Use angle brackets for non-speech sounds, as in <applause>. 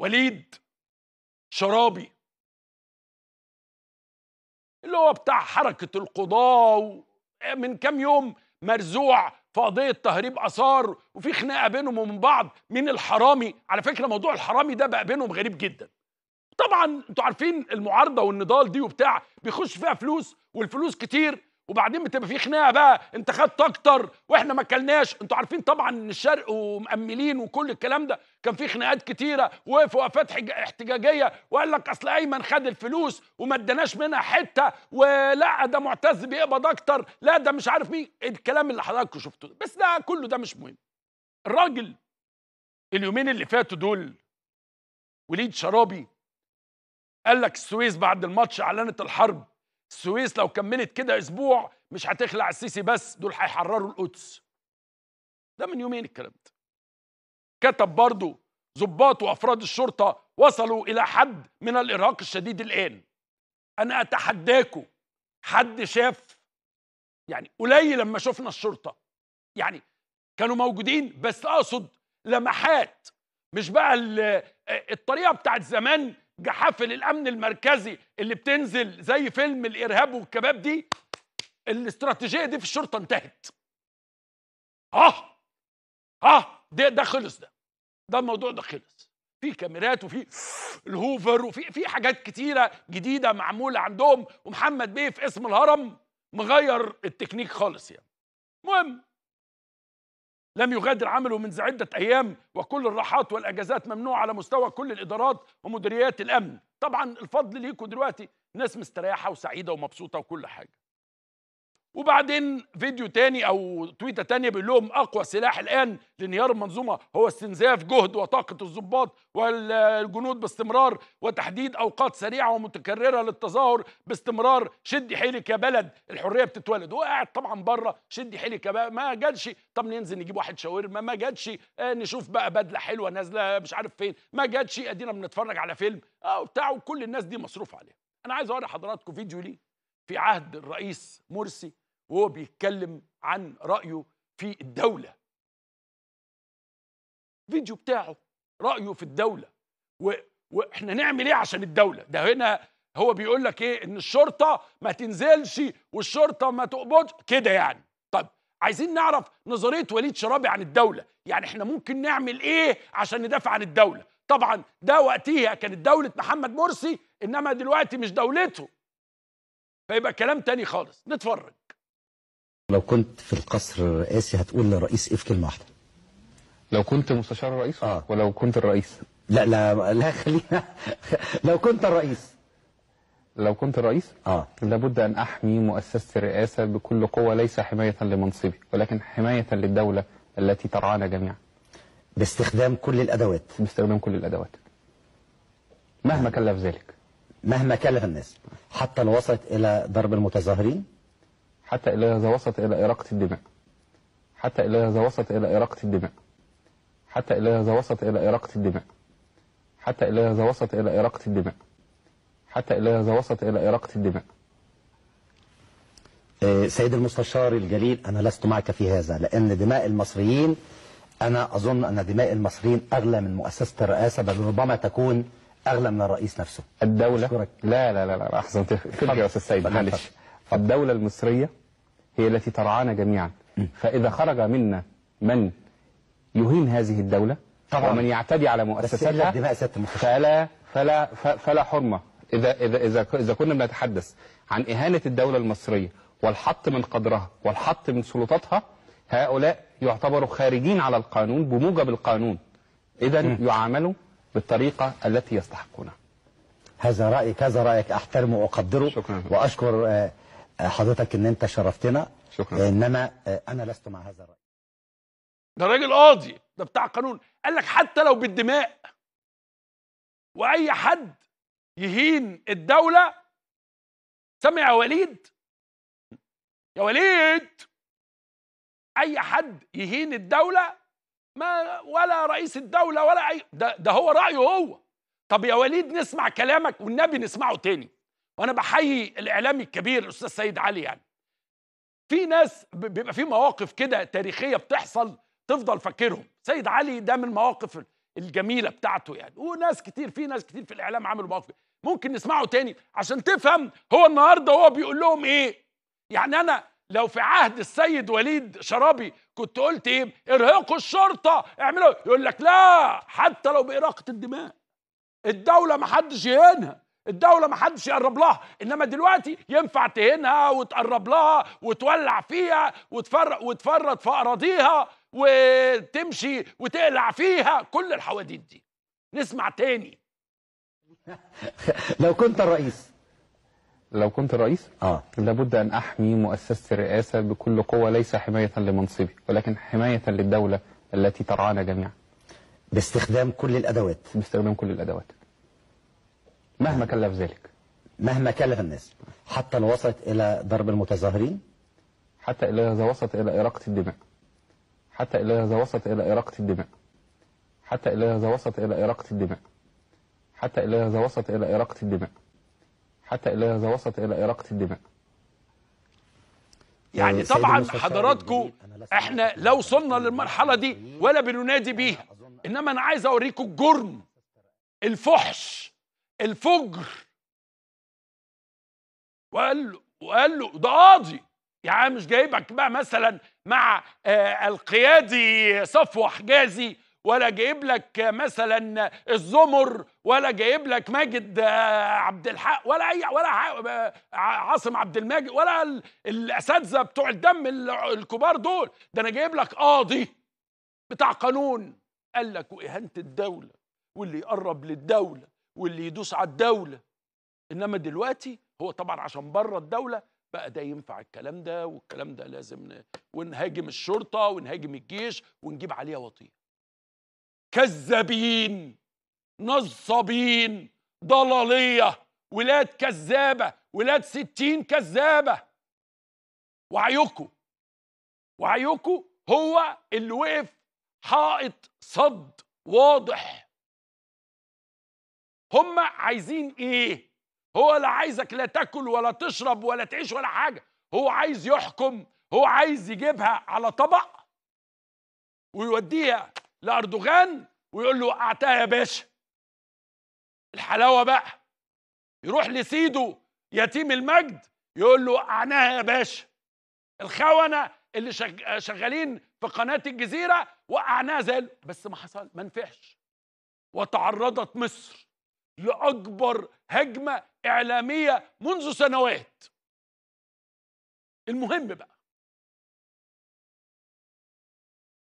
وليد شرابي اللي هو بتاع حركة القضاة من كام يوم مرزوع في قضية تهريب آثار وفي خناقة بينهم ومن بعض مين الحرامي على فكرة موضوع الحرامي ده بقى بينهم غريب جدا طبعا انتوا عارفين المعارضة والنضال دي وبتاع بيخش فيها فلوس والفلوس كتير وبعدين بتبقى في خناقه بقى انت خدت اكتر واحنا ما اكلناش انتوا عارفين طبعا ان الشرق ومأملين وكل الكلام ده كان في خناقات كتيره وقف وقفات احتجاجيه وقال لك اصل ايمن خد الفلوس وما اداناش منها حته ولا ده معتز بيقبض اكتر لا ده مش عارف مين الكلام اللي حضراتكم شفتوه بس ده كله ده مش مهم الراجل اليومين اللي فاتوا دول وليد شرابي قال لك السويس بعد الماتش اعلنت الحرب السويس لو كملت كده اسبوع مش هتخلع السيسي بس دول هيحرروا القدس ده من يومين الكلام ده كتب برضه ضباط وافراد الشرطه وصلوا الى حد من الارهاق الشديد الان انا اتحداكم حد شاف يعني قليل لما شفنا الشرطه يعني كانوا موجودين بس اقصد لمحات مش بقى الطريقه بتاعت زمان جحافل الامن المركزي اللي بتنزل زي فيلم الارهاب والكباب دي الاستراتيجيه دي في الشرطه انتهت اه اه ده ده خلص ده ده الموضوع ده خلص في كاميرات وفي الهوفر وفي في حاجات كتيره جديده معموله عندهم ومحمد بيه في اسم الهرم مغير التكنيك خالص يعني المهم لم يغادر عمله منذ عدة أيام وكل الراحات والأجازات ممنوعة على مستوى كل الإدارات ومديريات الأمن طبعا الفضل ليكم دلوقتي ناس مستريحة وسعيدة ومبسوطة وكل حاجة وبعدين فيديو تاني او تويته تانيه بيقول لهم اقوى سلاح الان لانهيار المنظومه هو استنزاف جهد وطاقه الضباط والجنود باستمرار وتحديد اوقات سريعه ومتكرره للتظاهر باستمرار شدي حيلك يا بلد الحريه بتتولد هو قاعد طبعا بره شدي حيلك يا بلد ما جالش طب ننزل نجيب واحد شاورما ما جاتش آه، نشوف بقى بدله حلوه نازله مش عارف فين ما جاتش ادينا بنتفرج على فيلم اه وبتاع كل الناس دي مصروف عليها انا عايز اوري حضراتكم فيديو ليه في عهد الرئيس مرسي وهو بيتكلم عن رأيه في الدولة فيديو بتاعه رأيه في الدولة و... واحنا نعمل ايه عشان الدولة ده هنا هو بيقول لك ايه ان الشرطة ما تنزلش والشرطة ما تقبضش كده يعني طب عايزين نعرف نظرية وليد شرابي عن الدولة يعني احنا ممكن نعمل ايه عشان ندافع عن الدولة طبعا ده وقتها كانت دولة محمد مرسي انما دلوقتي مش دولته فيبقى كلام تاني خالص نتفرج لو كنت في القصر الرئاسي هتقول للرئيس ايه في كلمه واحده لو كنت مستشار الرئيس آه. ولو كنت الرئيس لا لا لا خلينا <laughs> لو كنت الرئيس لو كنت الرئيس اه لابد ان احمي مؤسسه الرئاسه بكل قوه ليس حمايه لمنصبي ولكن حمايه للدوله التي ترعانا جميعا باستخدام كل الادوات باستخدام كل الادوات مهما كلف ذلك مهما كلف الناس حتى لو وصلت الى ضرب المتظاهرين حتى إذا وصلت إلى إراقة الدماء حتى إذا وصلت إلى إراقة الدماء حتى إذا وصلت إلى إراقة الدماء حتى إذا وصلت إلى إراقة الدماء حتى إذا وصلت إلى إراقة الدماء آه، سيد المستشار الجليل أنا لست معك في هذا لأن دماء المصريين أنا أظن أن دماء المصريين أغلى من مؤسسة الرئاسة بل ربما تكون أغلى من الرئيس نفسه الدولة لا لا لا لا أحسن تفكر يا أستاذ سيد معلش الدولة المصرية هي التي ترعانا جميعا فإذا خرج منا من يهين هذه الدولة طبعا ومن يعتدي على مؤسساتها فلا فلا فلا حرمة إذا إذا إذا إذا كنا بنتحدث عن إهانة الدولة المصرية والحط من قدرها والحط من سلطاتها هؤلاء يعتبروا خارجين على القانون بموجب القانون إذا يعاملوا بالطريقة التي يستحقونها هذا رأيك هذا رأيك أحترمه وأقدره شكرا وأشكر آه، حضرتك ان انت شرفتنا شكرا انما آه، انا لست مع هذا الراي ده راجل قاضي ده بتاع قانون قال لك حتى لو بالدماء واي حد يهين الدوله سمع يا وليد يا وليد اي حد يهين الدوله ما ولا رئيس الدوله ولا اي ده, ده هو رايه هو طب يا وليد نسمع كلامك والنبي نسمعه تاني وانا بحيي الاعلامي الكبير الاستاذ سيد علي يعني في ناس بيبقى في مواقف كده تاريخيه بتحصل تفضل فاكرهم سيد علي ده من المواقف الجميله بتاعته يعني وناس كتير في ناس كتير في الاعلام عملوا مواقف ممكن نسمعه تاني عشان تفهم هو النهارده هو بيقول لهم ايه يعني انا لو في عهد السيد وليد شرابي كنت قلت ايه ارهقوا الشرطه اعملوا يقول لك لا حتى لو باراقه الدماء الدوله ما حدش يهينها الدولة ما حدش يقرب لها انما دلوقتي ينفع تهنها وتقرب لها وتولع فيها وتفرق وتفرط في اراضيها وتمشي وتقلع فيها كل الحواديت دي نسمع تاني <laughs> لو كنت الرئيس لو كنت الرئيس اه لابد ان احمي مؤسسه الرئاسه بكل قوه ليس حمايه لمنصبي ولكن حمايه للدوله التي ترعانا جميعا باستخدام كل الادوات باستخدام كل الادوات مهما كلف ذلك مهما كلف الناس حتى لو وصلت إلى ضرب المتظاهرين حتى إذا وصلت إلى إراقة الدماء حتى إذا وصلت إلى إراقة الدماء حتى إذا وصلت إلى إراقة الدماء حتى إذا وصلت إلى إراقة الدماء حتى إذا وصلت إلى إراقة الدماء يعني طبعا حضراتكم احنا لو وصلنا للمرحلة دي ولا بننادي بيها انما انا عايز اوريكم الجرم الفحش الفجر وقال له وقال له ده قاضي يعني مش جايبك بقى مثلا مع آه، القيادي صفوة حجازي ولا جايب لك مثلا الزمر ولا جايب لك ماجد آه، عبد الحق ولا اي ولا آه، عاصم عبد الماجد ولا الاساتذه بتوع الدم الكبار دول ده انا جايب لك قاضي بتاع قانون قال لك واهانه الدوله واللي يقرب للدوله واللي يدوس على الدوله انما دلوقتي هو طبعا عشان بره الدوله بقى ده ينفع الكلام ده والكلام ده لازم ن... ونهاجم الشرطه ونهاجم الجيش ونجيب عليها وطيه كذابين نصابين ضلاليه ولاد كذابه ولاد ستين كذابه وعيوكو وعيوكو هو اللي وقف حائط صد واضح هم عايزين ايه هو لا عايزك لا تاكل ولا تشرب ولا تعيش ولا حاجه هو عايز يحكم هو عايز يجيبها على طبق ويوديها لاردوغان ويقول له وقعتها يا باشا الحلاوه بقى يروح لسيده يتيم المجد يقول له وقعناها يا باشا الخونه اللي شغالين في قناه الجزيره وقعناها زي بس ما حصل ما نفعش وتعرضت مصر لاكبر هجمه اعلاميه منذ سنوات المهم بقى